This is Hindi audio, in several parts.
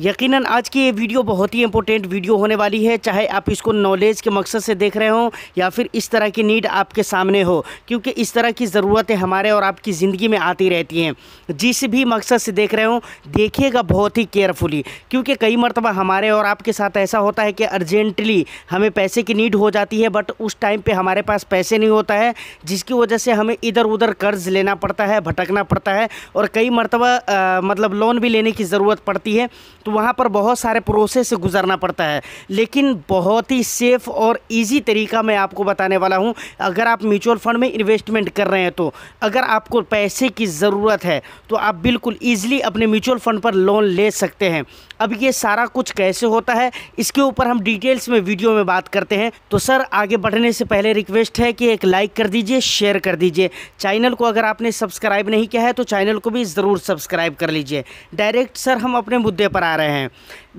यकीनन आज की ये वीडियो बहुत ही इंपॉर्टेंट वीडियो होने वाली है चाहे आप इसको नॉलेज के मकसद से देख रहे हो या फिर इस तरह की नीड आपके सामने हो क्योंकि इस तरह की ज़रूरतें हमारे और आपकी ज़िंदगी में आती रहती हैं जिस भी मकसद से देख रहे हो देखिएगा बहुत ही केयरफुली क्योंकि कई मरतबा हमारे और आपके साथ ऐसा होता है कि अर्जेंटली हमें पैसे की नीड हो जाती है बट उस टाइम पर हमारे पास पैसे नहीं होता है जिसकी वजह से हमें इधर उधर कर्ज लेना पड़ता है भटकना पड़ता है और कई मरतबा मतलब लोन भी लेने की ज़रूरत पड़ती है तो तो वहाँ पर बहुत सारे प्रोसेस से गुजरना पड़ता है लेकिन बहुत ही सेफ़ और ईजी तरीका मैं आपको बताने वाला हूँ अगर आप म्यूचुअल फंड में इन्वेस्टमेंट कर रहे हैं तो अगर आपको पैसे की ज़रूरत है तो आप बिल्कुल ईजिली अपने म्यूचुअल फंड पर लोन ले सकते हैं अब ये सारा कुछ कैसे होता है इसके ऊपर हम डिटेल्स में वीडियो में बात करते हैं तो सर आगे बढ़ने से पहले रिक्वेस्ट है कि एक लाइक कर दीजिए शेयर कर दीजिए चैनल को अगर आपने सब्सक्राइब नहीं किया है तो चैनल को भी ज़रूर सब्सक्राइब कर लीजिए डायरेक्ट सर हम अपने मुद्दे पर आ आ रहे हैं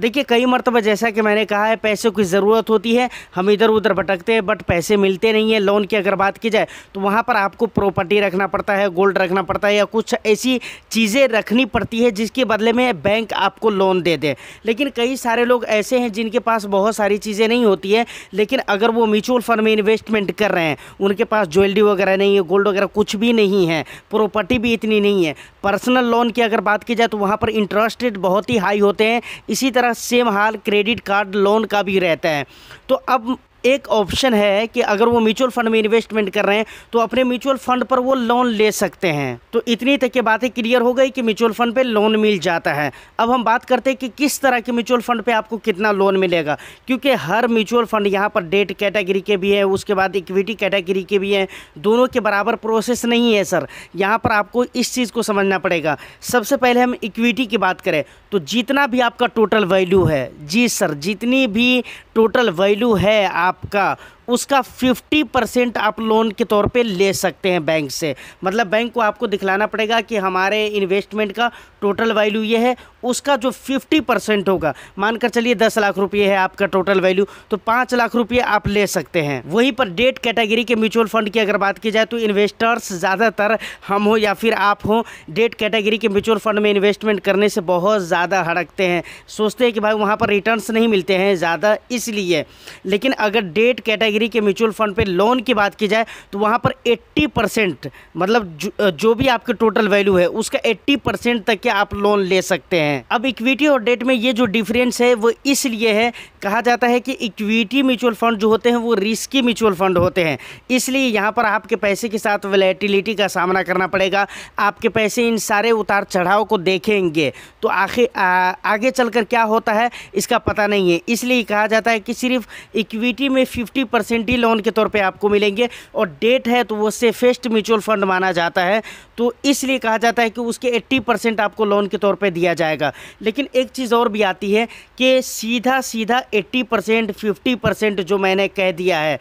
देखिए कई मरतबा जैसा कि मैंने कहा है पैसों की ज़रूरत होती है हम इधर उधर भटकते हैं बट पैसे मिलते नहीं है लोन की अगर बात की जाए तो वहाँ पर आपको प्रॉपर्टी रखना पड़ता है गोल्ड रखना पड़ता है या कुछ ऐसी चीज़ें रखनी पड़ती है जिसके बदले में बैंक आपको लोन दे दे लेकिन कई सारे लोग ऐसे हैं जिनके पास बहुत सारी चीज़ें नहीं होती है लेकिन अगर वो म्यूचुअल फंड में इन्वेस्टमेंट कर रहे हैं उनके पास ज्वेलरी वगैरह नहीं है गोल्ड वगैरह कुछ भी नहीं है प्रॉपर्टी भी इतनी नहीं है पर्सनल लोन की अगर बात की जाए तो वहाँ पर इंटरेस्ट रेट बहुत ही हाई होते होते हैं इसी तरह सेम हाल क्रेडिट कार्ड लोन का भी रहता है तो अब एक ऑप्शन है कि अगर वो म्यूचुअल फंड में इन्वेस्टमेंट कर रहे हैं तो अपने म्यूचुअल फंड पर वो लोन ले सकते हैं तो इतनी तक की बातें क्लियर हो गई कि म्यूचुअल फंड पे लोन मिल जाता है अब हम बात करते हैं कि किस तरह के म्यूचुअल फंड पे आपको कितना लोन मिलेगा क्योंकि हर म्यूचुअल फंड यहाँ पर डेट कैटेगरी के भी है उसके बाद इक्विटी कैटेगरी के भी हैं दोनों के बराबर प्रोसेस नहीं है सर यहाँ पर आपको इस चीज़ को समझना पड़ेगा सबसे पहले हम इक्विटी की बात करें तो जितना भी आपका टोटल वैल्यू है जी सर जितनी भी टोटल वैल्यू है आपका उसका 50 परसेंट आप लोन के तौर पे ले सकते हैं बैंक से मतलब बैंक को आपको दिखलाना पड़ेगा कि हमारे इन्वेस्टमेंट का टोटल वैल्यू ये है उसका जो 50 परसेंट होगा मानकर चलिए दस लाख रुपये है आपका टोटल वैल्यू तो पाँच लाख रुपये आप ले सकते हैं वहीं पर डेट कैटेगरी के म्यूचुअल फंड की अगर बात की जाए तो इन्वेस्टर्स ज़्यादातर हम हो या फिर आप हो डेट कैटेगरी के म्यूचुअल फंड में इन्वेस्टमेंट करने से बहुत ज़्यादा हड़कते हैं सोचते हैं कि भाई वहाँ पर रिटर्न नहीं मिलते हैं ज़्यादा इसलिए लेकिन अगर डेट कैटेगरी कैटेगरी के म्यूचुअल फंड पे लोन की बात की जाए तो वहाँ पर 80 परसेंट मतलब जो, जो भी आपके टोटल वैल्यू है उसका 80 परसेंट तक के आप लोन ले सकते हैं अब इक्विटी और डेट में ये जो डिफरेंस है वो इसलिए है कहा जाता है कि इक्विटी म्यूचुअल फंड जो होते हैं वो रिस्की म्यूचुअल फंड होते हैं इसलिए यहाँ पर आपके पैसे के साथ वेलेटिलिटी का सामना करना पड़ेगा आपके पैसे इन सारे उतार चढ़ाव को देखेंगे तो आखिर आगे चलकर क्या होता है इसका पता नहीं है इसलिए कहा जाता है कि सिर्फ इक्विटी में फिफ्टी परसेंट ही लोन के तौर पे आपको मिलेंगे और डेट है तो वो सेफेस्ट म्यूचुअल फंड माना जाता है तो इसलिए कहा जाता है कि उसके एट्टी परसेंट आपको लोन के तौर पर दिया जाएगा लेकिन एक चीज़ और भी आती है कि सीधा सीधा एट्टी परसेंट फिफ्टी परसेंट जो मैंने कह दिया है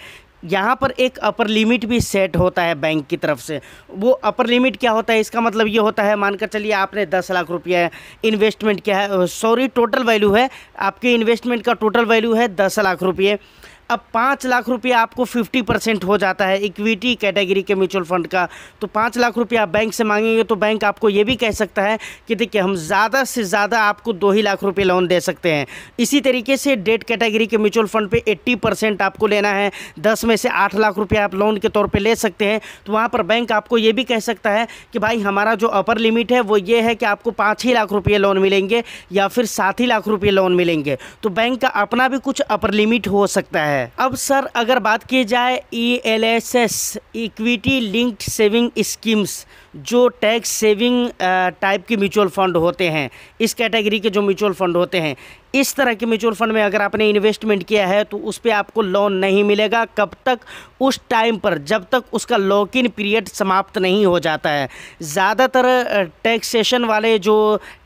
यहाँ पर एक अपर लिमिट भी सेट होता है बैंक की तरफ से वो अपर लिमिट क्या होता है इसका मतलब ये होता है मानकर चलिए आपने दस लाख रुपया इन्वेस्टमेंट किया है सॉरी टोटल वैल्यू है आपके इन्वेस्टमेंट का टोटल वैल्यू है दस लाख रुपये अब पाँच लाख रुपया आपको फिफ्टी परसेंट हो जाता है इक्विटी कैटेगरी के म्यूचुअल फंड का तो पाँच लाख रुपया आप बैंक से मांगेंगे तो बैंक आपको ये भी कह सकता है कि देखिए हम ज़्यादा से ज़्यादा आपको दो ही लाख रुपये लोन दे सकते हैं इसी तरीके से डेट कैटेगरी के म्यूचुअल फंड पर एट्टी परसेंट आपको लेना है दस में से आठ लाख रुपया आप लोन के तौर पर ले सकते हैं तो वहाँ पर बैंक आपको ये भी कह सकता है कि भाई हमारा जो अपर लिमिट है वो ये है कि आपको पाँच ही लाख रुपये लोन मिलेंगे या फिर सात ही लाख रुपये लोन मिलेंगे तो बैंक का अपना भी कुछ अपर लिमिट हो सकता है है अब सर अगर बात की जाए E L S S equity linked saving schemes जो टैक्स सेविंग टाइप के म्यूचुअल फ़ंड होते हैं इस कैटेगरी के जो म्यूचुअल फ़ंड होते हैं इस तरह के म्यूचुअल फ़ंड में अगर आपने इन्वेस्टमेंट किया है तो उस पर आपको लोन नहीं मिलेगा कब तक उस टाइम पर जब तक उसका लॉक इन पीरियड समाप्त नहीं हो जाता है ज़्यादातर टैक्सेशन वाले जो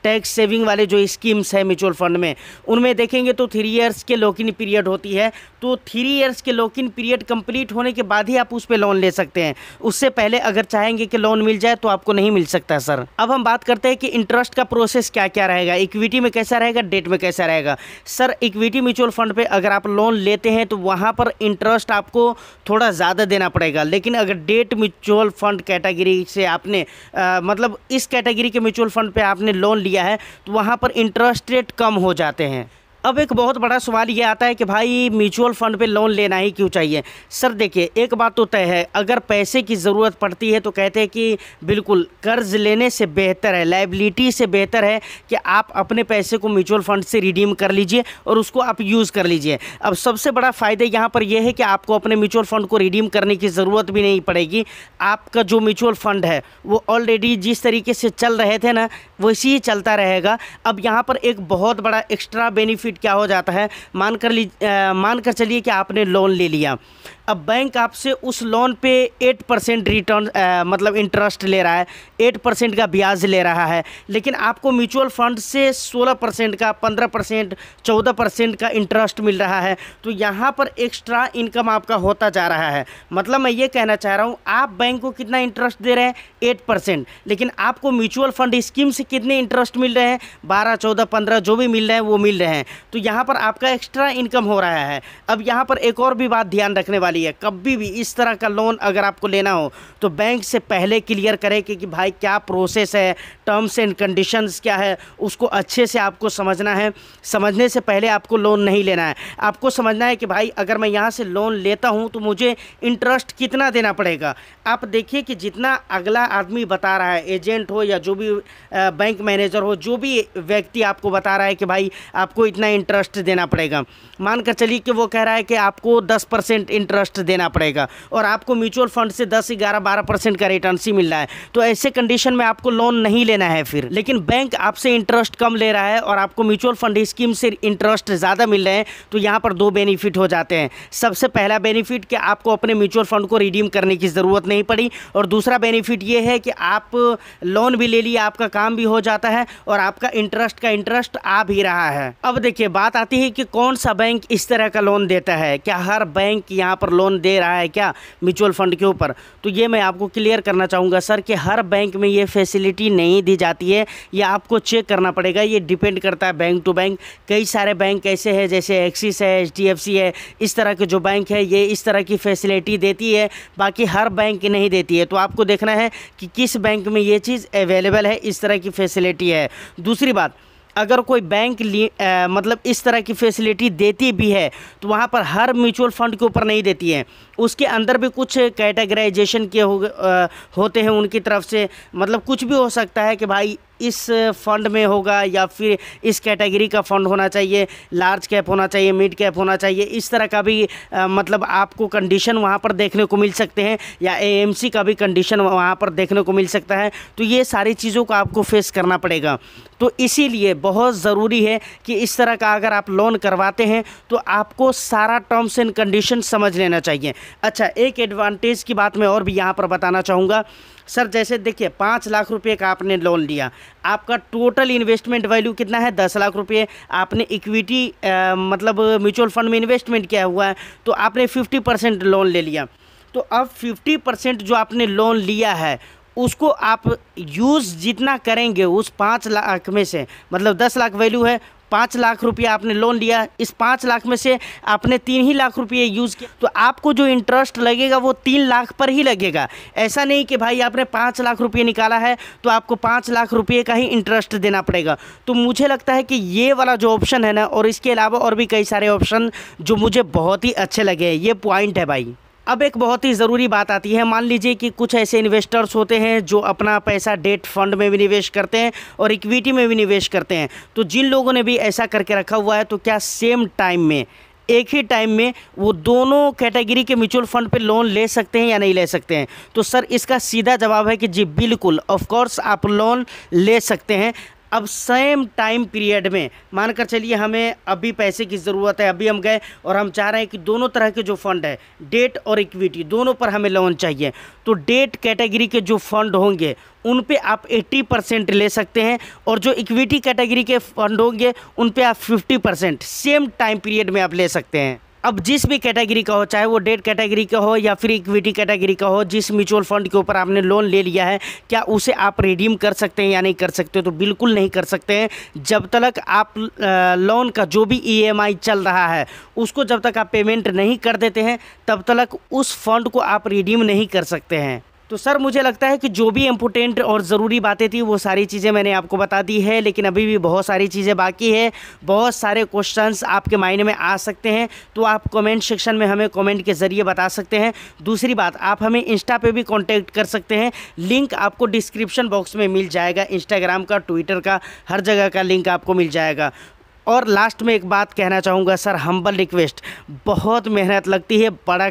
टैक्स सेविंग वाले जो स्कीम्स हैं म्यूचुअल फ़ंड में उनमें देखेंगे तो थ्री ईयर्स के लॉक इन पीरियड होती है तो थ्री ईयर्स के लॉक इन पीरियड कंप्लीट होने के बाद ही आप उस पर लोन ले सकते हैं उससे पहले अगर चाहेंगे कि लोन मिल जाए है तो आपको नहीं मिल सकता सर अब हम बात करते हैं कि इंटरेस्ट का प्रोसेस क्या क्या रहेगा इक्विटी में कैसा रहेगा डेट में कैसा रहेगा सर इक्विटी म्यूचुअल फंड पर अगर आप लोन लेते हैं तो वहाँ पर इंटरेस्ट आपको थोड़ा ज़्यादा देना पड़ेगा लेकिन अगर डेट म्यूचुअल फंड कैटेगरी से आपने आ, मतलब इस कैटेगरी के म्यूचुअल फंड पर आपने लोन लिया है तो वहाँ पर इंटरेस्ट रेट कम हो जाते हैं अब एक बहुत बड़ा सवाल ये आता है कि भाई म्यूचुअल फंड पे लोन लेना ही क्यों चाहिए सर देखिए एक बात तो तय है अगर पैसे की ज़रूरत पड़ती है तो कहते हैं कि बिल्कुल कर्ज लेने से बेहतर है लाइबिलिटी से बेहतर है कि आप अपने पैसे को म्यूचुअल फंड से रिडीम कर लीजिए और उसको आप यूज़ कर लीजिए अब सबसे बड़ा फ़ायदा यहाँ पर यह है कि आपको अपने म्यूचुअल फंड को रिडीम करने की ज़रूरत भी नहीं पड़ेगी आपका जो म्यूचुअल फंड है वो ऑलरेडी जिस तरीके से चल रहे थे ना वैसे ही चलता रहेगा अब यहाँ पर एक बहुत बड़ा एक्स्ट्रा बेनिफिट बेनिफिट क्या हो जाता है मान कर लीजिए मान कर चलिए कि आपने लोन ले लिया अब बैंक आपसे उस लोन पे एट परसेंट रिटर्न मतलब इंटरेस्ट ले रहा है एट परसेंट का ब्याज ले रहा है लेकिन आपको म्यूचुअल फंड से सोलह परसेंट का पंद्रह परसेंट चौदह परसेंट का इंटरेस्ट मिल रहा है तो यहाँ पर एक्स्ट्रा इनकम आपका होता जा रहा है मतलब मैं ये कहना चाह रहा हूँ आप बैंक को कितना इंटरेस्ट दे रहे हैं एट परसेंट लेकिन आपको म्यूचुअल फंड स्कीम से कितने इंटरेस्ट मिल रहे हैं बारह चौदह पंद्रह जो भी मिल रहे हैं वो मिल रहे हैं तो यहाँ पर आपका एक्स्ट्रा इनकम हो रहा है अब यहाँ पर एक और भी बात ध्यान रखने वाली वाली है कभी भी इस तरह का लोन अगर आपको लेना हो तो बैंक से पहले क्लियर करें कि, कि भाई क्या प्रोसेस है टर्म्स एंड कंडीशंस क्या है उसको अच्छे से आपको समझना है समझने से पहले आपको लोन नहीं लेना है आपको समझना है कि भाई अगर मैं यहाँ से लोन लेता हूँ तो मुझे इंटरेस्ट कितना देना पड़ेगा आप देखिए कि जितना अगला आदमी बता रहा है एजेंट हो या जो भी बैंक मैनेजर हो जो भी व्यक्ति आपको बता रहा है कि भाई आपको इतना इंटरेस्ट देना पड़ेगा मान कर चलिए कि वो कह रहा है कि आपको दस परसेंट इंटरेस्ट देना पड़ेगा और आपको म्यूचुअल फंड से दस ग्यारह बारह परसेंट का रिटर्न मिल रहा है तो ऐसे कंडीशन में आपको लोन नहीं ले देना है फिर लेकिन बैंक आपसे इंटरेस्ट कम ले रहा है और आपको म्यूचुअल फंड स्कीम से इंटरेस्ट ज़्यादा मिल रहे हैं तो यहाँ पर दो बेनिफिट हो जाते हैं सबसे पहला बेनिफिट कि आपको अपने म्यूचुअल फंड को रिडीम करने की ज़रूरत नहीं पड़ी और दूसरा बेनिफिट ये है कि आप लोन भी ले लिए आपका काम भी हो जाता है और आपका इंटरेस्ट का इंटरेस्ट आ भी रहा है अब देखिए बात आती है कि कौन सा बैंक इस तरह का लोन देता है क्या हर बैंक यहाँ पर लोन दे रहा है क्या म्यूचुअल फंड के ऊपर तो ये मैं आपको क्लियर करना चाहूँगा सर कि हर बैंक में ये फैसिलिटी नहीं दी जाती है ये आपको चेक करना पड़ेगा ये डिपेंड करता है बैंक टू बैंक कई सारे बैंक ऐसे हैं जैसे एक्सिस है एच है इस तरह के जो बैंक है ये इस तरह की फैसिलिटी देती है बाकी हर बैंक नहीं देती है तो आपको देखना है कि किस बैंक में ये चीज़ अवेलेबल है इस तरह की फैसिलिटी है दूसरी बात अगर कोई बैंक आ, मतलब इस तरह की फैसिलिटी देती भी है तो वहाँ पर हर म्यूचुअल फंड के ऊपर नहीं देती है उसके अंदर भी कुछ कैटेगराइजेशन के हो, आ, होते हैं उनकी तरफ से मतलब कुछ भी हो सकता है कि भाई इस फंड में होगा या फिर इस कैटेगरी का फंड होना चाहिए लार्ज कैप होना चाहिए मिड कैप होना चाहिए इस तरह का भी आ, मतलब आपको कंडीशन वहाँ पर देखने को मिल सकते हैं या ए का भी कंडीशन वहाँ पर देखने को मिल सकता है तो ये सारी चीज़ों को आपको फेस करना पड़ेगा तो इसीलिए बहुत ज़रूरी है कि इस तरह का अगर आप लोन करवाते हैं तो आपको सारा टर्म्स एंड कंडीशन समझ लेना चाहिए अच्छा एक एडवांटेज की बात मैं और भी यहाँ पर बताना चाहूँगा सर जैसे देखिए पाँच लाख रुपये का आपने लोन लिया आपका टोटल इन्वेस्टमेंट वैल्यू कितना है दस लाख रुपये आपने इक्विटी मतलब म्यूचुअल फंड में इन्वेस्टमेंट किया हुआ है तो आपने फिफ्टी परसेंट लोन ले लिया तो अब फिफ्टी परसेंट जो आपने लोन लिया है उसको आप यूज़ जितना करेंगे उस पाँच लाख में से मतलब दस लाख वैल्यू है पाँच लाख रुपया आपने लोन लिया इस पाँच लाख में से आपने तीन ही लाख रुपये यूज़ किया तो आपको जो इंटरेस्ट लगेगा वो तीन लाख पर ही लगेगा ऐसा नहीं कि भाई आपने पाँच लाख रुपये निकाला है तो आपको पाँच लाख रुपये का ही इंटरेस्ट देना पड़ेगा तो मुझे लगता है कि ये वाला जो ऑप्शन है ना और इसके अलावा और भी कई सारे ऑप्शन जो मुझे बहुत ही अच्छे लगे हैं ये पॉइंट है भाई अब एक बहुत ही ज़रूरी बात आती है मान लीजिए कि कुछ ऐसे इन्वेस्टर्स होते हैं जो अपना पैसा डेट फंड में भी निवेश करते हैं और इक्विटी में भी निवेश करते हैं तो जिन लोगों ने भी ऐसा करके रखा हुआ है तो क्या सेम टाइम में एक ही टाइम में वो दोनों कैटेगरी के म्यूचुअल फंड पे लोन ले सकते हैं या नहीं ले सकते हैं तो सर इसका सीधा जवाब है कि जी बिल्कुल ऑफकोर्स आप लोन ले सकते हैं अब सेम टाइम पीरियड में मानकर चलिए हमें अभी पैसे की ज़रूरत है अभी हम गए और हम चाह रहे हैं कि दोनों तरह के जो फंड है डेट और इक्विटी दोनों पर हमें लोन चाहिए तो डेट कैटेगरी के जो फंड होंगे उन पे आप 80 परसेंट ले सकते हैं और जो इक्विटी कैटेगरी के फंड होंगे उन पे आप 50 परसेंट सेम टाइम पीरियड में आप ले सकते हैं अब जिस भी कैटेगरी का हो चाहे वो डेट कैटेगरी का हो या फिर इक्विटी कैटेगरी का हो जिस म्यूचुअल फंड के ऊपर आपने लोन ले लिया है क्या उसे आप रिडीम कर सकते हैं या नहीं कर सकते तो बिल्कुल नहीं कर सकते हैं जब तक आप लोन का जो भी ई e चल रहा है उसको जब तक आप पेमेंट नहीं कर देते हैं तब तक उस फंड को आप रिडीम नहीं कर सकते हैं तो सर मुझे लगता है कि जो भी इम्पोर्टेंट और ज़रूरी बातें थी वो सारी चीज़ें मैंने आपको बता दी है लेकिन अभी भी बहुत सारी चीज़ें बाकी है बहुत सारे क्वेश्चंस आपके माइंड में आ सकते हैं तो आप कमेंट सेक्शन में हमें कमेंट के ज़रिए बता सकते हैं दूसरी बात आप हमें इंस्टा पे भी कांटेक्ट कर सकते हैं लिंक आपको डिस्क्रिप्शन बॉक्स में मिल जाएगा इंस्टाग्राम का ट्विटर का हर जगह का लिंक आपको मिल जाएगा और लास्ट में एक बात कहना चाहूँगा सर हम्बल रिक्वेस्ट बहुत मेहनत लगती है बड़ा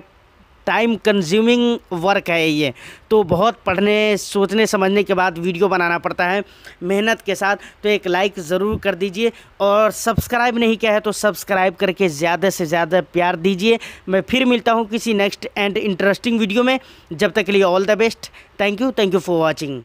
टाइम कंज्यूमिंग वर्क है ये तो बहुत पढ़ने सोचने समझने के बाद वीडियो बनाना पड़ता है मेहनत के साथ तो एक लाइक ज़रूर कर दीजिए और सब्सक्राइब नहीं किया है तो सब्सक्राइब करके ज़्यादा से ज़्यादा प्यार दीजिए मैं फिर मिलता हूँ किसी नेक्स्ट एंड इंटरेस्टिंग वीडियो में जब तक के लिए all the best thank you thank you for watching